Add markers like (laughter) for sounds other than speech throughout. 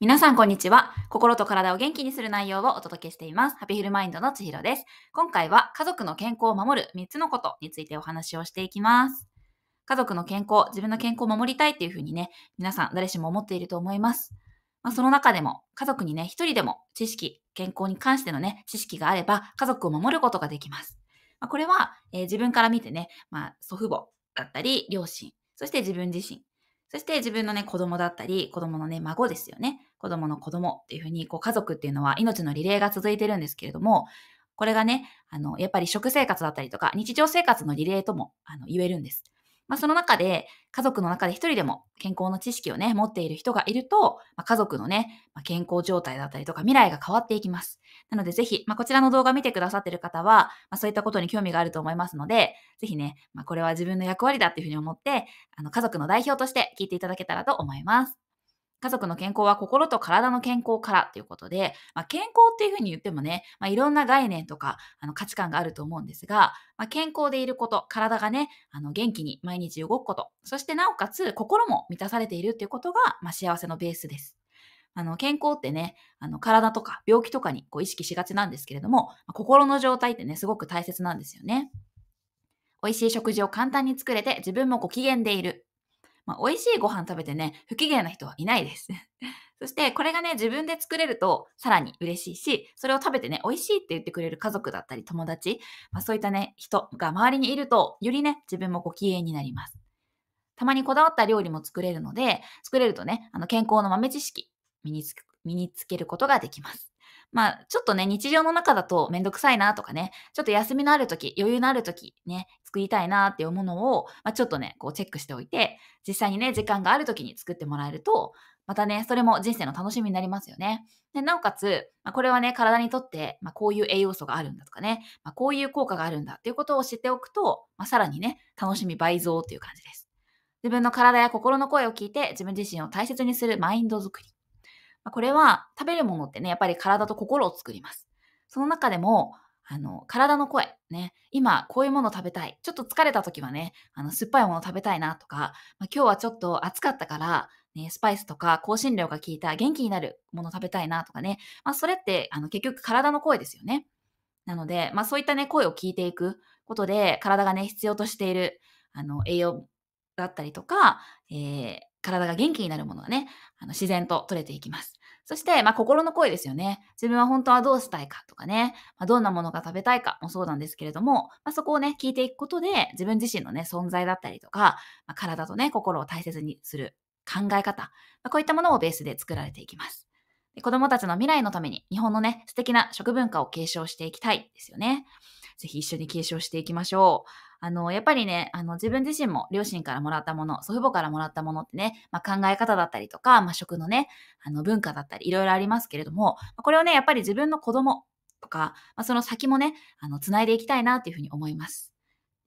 皆さん、こんにちは。心と体を元気にする内容をお届けしています。ハピフルマインドのちひろです。今回は、家族の健康を守る3つのことについてお話をしていきます。家族の健康、自分の健康を守りたいっていうふうにね、皆さん、誰しも思っていると思います。まあ、その中でも、家族にね、一人でも知識、健康に関してのね、知識があれば、家族を守ることができます。まあ、これは、えー、自分から見てね、まあ、祖父母だったり、両親、そして自分自身、そして自分のね、子供だったり、子供のね、孫ですよね。子供の子供っていうふうに、こう家族っていうのは命のリレーが続いてるんですけれども、これがね、あの、やっぱり食生活だったりとか、日常生活のリレーとも、あの、言えるんです。まあ、その中で、家族の中で一人でも健康の知識をね、持っている人がいると、まあ、家族のね、まあ、健康状態だったりとか未来が変わっていきます。なので、ぜひ、まあ、こちらの動画見てくださっている方は、まあ、そういったことに興味があると思いますので、ぜひね、まあ、これは自分の役割だっていうふうに思って、あの、家族の代表として聞いていただけたらと思います。家族の健康は心と体の健康からということで、まあ、健康っていうふうに言ってもね、まあ、いろんな概念とかあの価値観があると思うんですが、まあ、健康でいること、体がね、あの元気に毎日動くこと、そしてなおかつ心も満たされているっていうことが、まあ、幸せのベースです。あの健康ってね、あの体とか病気とかにこう意識しがちなんですけれども、心の状態ってね、すごく大切なんですよね。美味しい食事を簡単に作れて自分もご機嫌でいる。まあ、美味しいご飯食べてね、不機嫌な人はいないです。(laughs) そしてこれがね、自分で作れるとさらに嬉しいし、それを食べてね、美味しいって言ってくれる家族だったり友達、まあ、そういったね、人が周りにいると、よりね、自分もご機嫌になります。たまにこだわった料理も作れるので、作れるとね、あの健康の豆知識身につ、身につけることができます。まあ、ちょっとね、日常の中だとめんどくさいなとかね、ちょっと休みのある時、余裕のある時、ね、作りたいなっていうものを、まあ、ちょっとね、こうチェックしておいて、実際にね、時間がある時に作ってもらえると、またね、それも人生の楽しみになりますよね。でなおかつ、まあ、これはね、体にとって、まあ、こういう栄養素があるんだとかね、まあ、こういう効果があるんだっていうことを知っておくと、まあ、さらにね、楽しみ倍増っていう感じです。自分の体や心の声を聞いて自分自身を大切にするマインド作り。まこれは食べるものってね、やっぱり体と心を作ります。その中でも、あの、体の声、ね、今こういうもの食べたい。ちょっと疲れた時はね、あの、酸っぱいもの食べたいなとか、まあ、今日はちょっと暑かったから、ね、スパイスとか香辛料が効いた元気になるもの食べたいなとかね、まあ、それってあの結局体の声ですよね。なので、まあ、そういったね、声を聞いていくことで、体がね、必要としているあの栄養だったりとか、えー、体が元気になるものがね、あの自然と取れていきます。そして、まあ、心の声ですよね。自分は本当はどうしたいかとかね、まあ、どんなものが食べたいかもそうなんですけれども、まあ、そこをね、聞いていくことで、自分自身のね、存在だったりとか、まあ、体とね、心を大切にする考え方、まあ、こういったものをベースで作られていきます。で子供たちの未来のために、日本のね、素敵な食文化を継承していきたいですよね。ぜひ一緒に継承していきましょう。あの、やっぱりね、あの、自分自身も両親からもらったもの、祖父母からもらったものってね、まあ、考え方だったりとか、まあ、食のね、あの、文化だったり、いろいろありますけれども、これをね、やっぱり自分の子供とか、まあ、その先もね、あの、つないでいきたいなっていうふうに思います。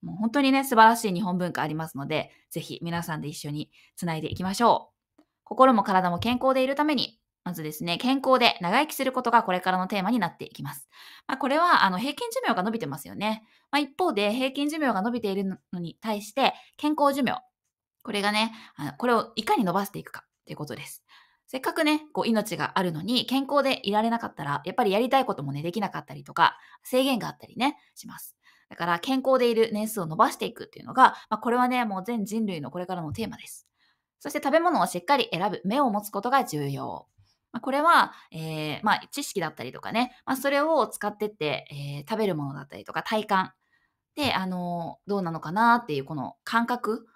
もう本当にね、素晴らしい日本文化ありますので、ぜひ皆さんで一緒につないでいきましょう。心も体も健康でいるために、まずですね、健康で長生きすることがこれからのテーマになっていきます。まあ、これはあの平均寿命が伸びてますよね。まあ、一方で平均寿命が伸びているのに対して健康寿命。これがね、あのこれをいかに伸ばしていくかということです。せっかくね、こう命があるのに健康でいられなかったら、やっぱりやりたいこともね、できなかったりとか、制限があったりね、します。だから健康でいる年数を伸ばしていくっていうのが、まあ、これはね、もう全人類のこれからのテーマです。そして食べ物をしっかり選ぶ、目を持つことが重要。まあ、これは、えー、まあ、知識だったりとかね、まあ、それを使ってって、えー、食べるものだったりとか体感で、あのどうなのかなっていうこの感覚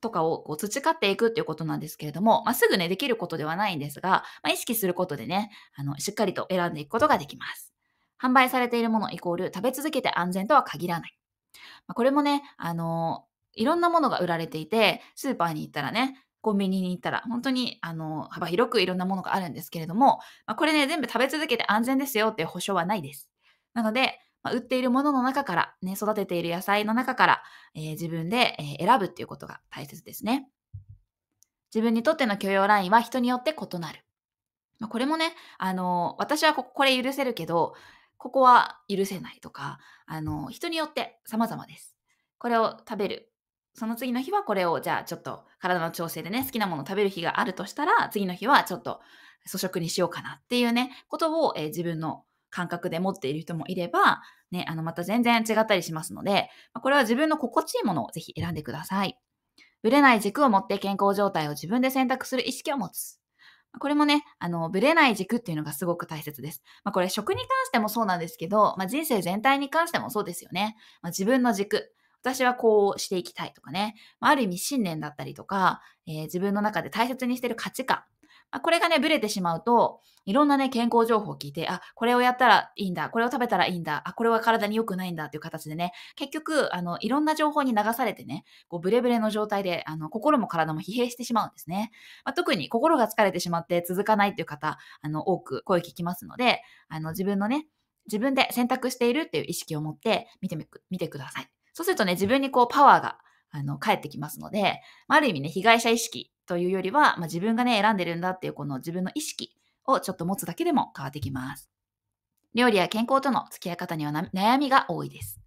とかをこう培っていくっていうことなんですけれども、まあ、すぐね、できることではないんですが、まあ、意識することでね、あの、しっかりと選んでいくことができます。販売されているものイコール食べ続けて安全とは限らない。まあ、これもね、あのいろんなものが売られていて、スーパーに行ったらね、コンビニに行ったら、本当に、あの、幅広くいろんなものがあるんですけれども、まあ、これね、全部食べ続けて安全ですよっていう保証はないです。なので、まあ、売っているものの中から、ね、育てている野菜の中から、えー、自分で、え選ぶっていうことが大切ですね。自分にとっての許容ラインは人によって異なる。まあ、これもね、あの、私はここれ許せるけど、ここは許せないとか、あの、人によって様々です。これを食べるその次の日はこれをじゃあちょっと体の調整でね好きなもの食べる日があるとしたら次の日はちょっと粗食にしようかなっていうねことを、えー、自分の感覚で持っている人もいれば、ね、あのまた全然違ったりしますのでこれは自分の心地いいものをぜひ選んでください。ブレない軸を持って健康状態を自分で選択する意識を持つ。これもね、あの、ない軸っていうのがすごく大切です。まあ、これ食に関してもそうなんですけど、まあ、人生全体に関してもそうですよね。まあ、自分の軸。私はこうしていきたいとかね、ある意味信念だったりとか、えー、自分の中で大切にしてる価値観これがね、ブレてしまうと、いろんなね、健康情報を聞いて、あ、これをやったらいいんだ、これを食べたらいいんだ、あ、これは体に良くないんだっていう形でね、結局、あの、いろんな情報に流されてね、こう、ブレブレの状態で、あの、心も体も疲弊してしまうんですね。まあ、特に心が疲れてしまって続かないっていう方、あの、多く声聞きますので、あの、自分のね、自分で選択しているっていう意識を持って見てみ見てください。そうするとね、自分にこうパワーが、あの、返ってきますので、ある意味ね、被害者意識というよりは、まあ、自分がね、選んでるんだっていうこの自分の意識をちょっと持つだけでも変わってきます。料理や健康との付き合い方には悩みが多いです。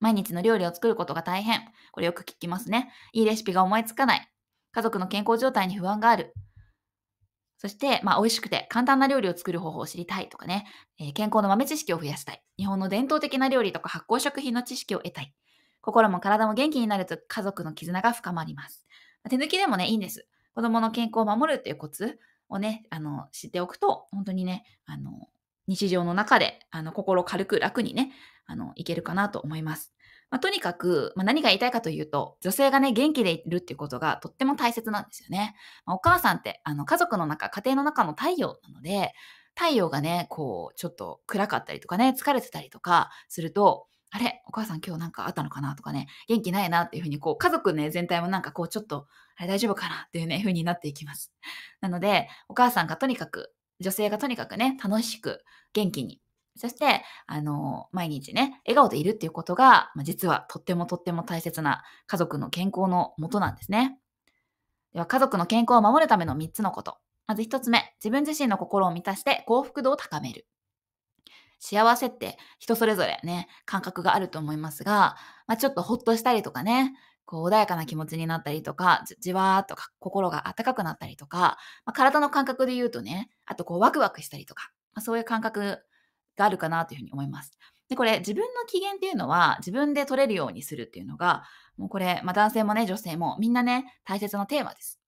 毎日の料理を作ることが大変。これよく聞きますね。いいレシピが思いつかない。家族の健康状態に不安がある。そして、まあ、美味しくて簡単な料理を作る方法を知りたいとかね、えー、健康の豆知識を増やしたい。日本の伝統的な料理とか発酵食品の知識を得たい。心も体も元気になると家族の絆が深まります。手抜きでもね、いいんです。子供の健康を守るっていうコツをね、あの、知っておくと、本当にね、あの、日常の中で、あの、心軽く楽にね、あの、いけるかなと思います。まあ、とにかく、まあ、何が言いたいかというと、女性がね、元気でいるっていうことがとっても大切なんですよね。まあ、お母さんって、あの、家族の中、家庭の中の太陽なので、太陽がね、こう、ちょっと暗かったりとかね、疲れてたりとかすると、あれお母さん今日なんかあったのかなとかね、元気ないなっていうふうに、こう、家族ね、全体もなんかこう、ちょっと、あれ大丈夫かなっていうね、ふうになっていきます。なので、お母さんがとにかく、女性がとにかくね、楽しく、元気に、そして、あの、毎日ね、笑顔でいるっていうことが、まあ、実はとってもとっても大切な家族の健康のもとなんですね。では、家族の健康を守るための3つのこと。まず1つ目、自分自身の心を満たして幸福度を高める。幸せって人それぞれね、感覚があると思いますが、まあ、ちょっとほっとしたりとかね、こう穏やかな気持ちになったりとか、じわーっと心が温かくなったりとか、まあ、体の感覚で言うとね、あとこうワクワクしたりとか、まあ、そういう感覚があるかなというふうに思います。で、これ自分の機嫌っていうのは自分で取れるようにするっていうのが、もうこれ、まあ、男性もね、女性もみんなね、大切なテーマです。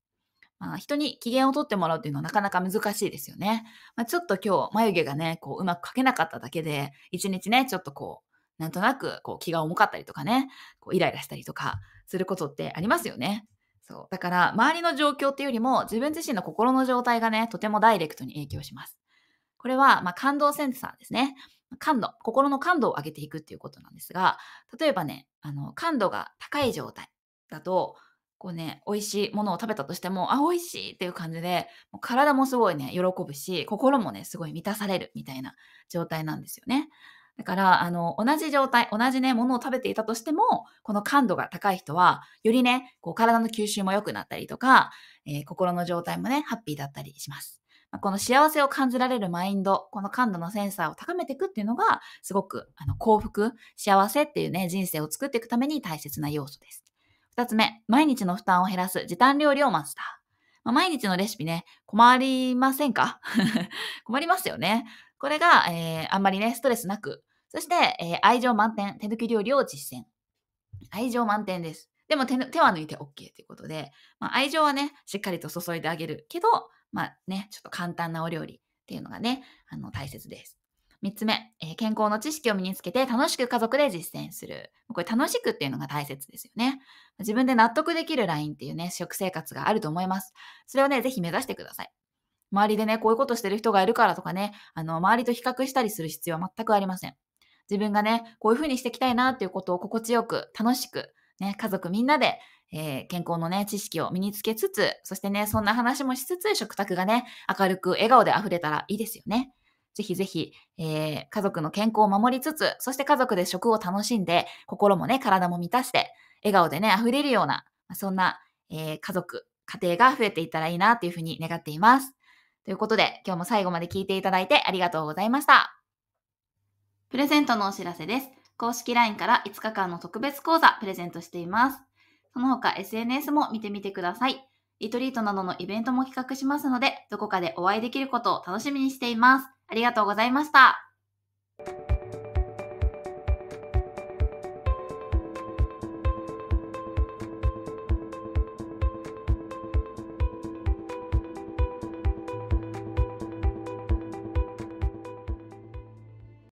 まあ、人に機嫌を取ってもらうっていうのはなかなか難しいですよね。まあ、ちょっと今日眉毛がね、こううまく描けなかっただけで、一日ね、ちょっとこう、なんとなくこう気が重かったりとかね、こうイライラしたりとかすることってありますよね。そう。だから周りの状況っていうよりも自分自身の心の状態がね、とてもダイレクトに影響します。これは、まあ、感動センサーですね。感度、心の感度を上げていくっていうことなんですが、例えばね、あの、感度が高い状態だと、こうね、美味しいものを食べたとしても、あ、美味しいっていう感じで、もう体もすごいね、喜ぶし、心もね、すごい満たされるみたいな状態なんですよね。だから、あの、同じ状態、同じね、ものを食べていたとしても、この感度が高い人は、よりね、こう体の吸収も良くなったりとか、えー、心の状態もね、ハッピーだったりします。この幸せを感じられるマインド、この感度のセンサーを高めていくっていうのが、すごくあの幸福、幸せっていうね、人生を作っていくために大切な要素です。二つ目、毎日の負担を減らす時短料理をマスター。まあ、毎日のレシピね、困りませんか (laughs) 困りますよね。これが、えー、あんまりね、ストレスなく。そして、えー、愛情満点、手抜き料理を実践。愛情満点です。でも手手は抜いて OK ということで、まあ、愛情はね、しっかりと注いであげるけど、まあね、ちょっと簡単なお料理っていうのがね、あの大切です。3つ目、えー、健康の知識を身につけて楽しく家族で実践する。これ楽しくっていうのが大切ですよね。自分で納得できるラインっていうね、食生活があると思います。それをね、ぜひ目指してください。周りでね、こういうことしてる人がいるからとかね、あの、周りと比較したりする必要は全くありません。自分がね、こういうふうにしていきたいなっていうことを心地よく、楽しく、ね、家族みんなで、えー、健康のね、知識を身につけつつ、そしてね、そんな話もしつつ、食卓がね、明るく笑顔で溢れたらいいですよね。ぜひぜひ、えー、家族の健康を守りつつ、そして家族で食を楽しんで、心もね、体も満たして、笑顔でね、溢れるような、そんな、えー、家族、家庭が増えていったらいいなというふうに願っています。ということで、今日も最後まで聞いていただいてありがとうございました。プレゼントのお知らせです。公式 LINE から5日間の特別講座プレゼントしています。その他 SNS も見てみてください。リトリートなどのイベントも企画しますので、どこかでお会いできることを楽しみにしています。ありがとうございました。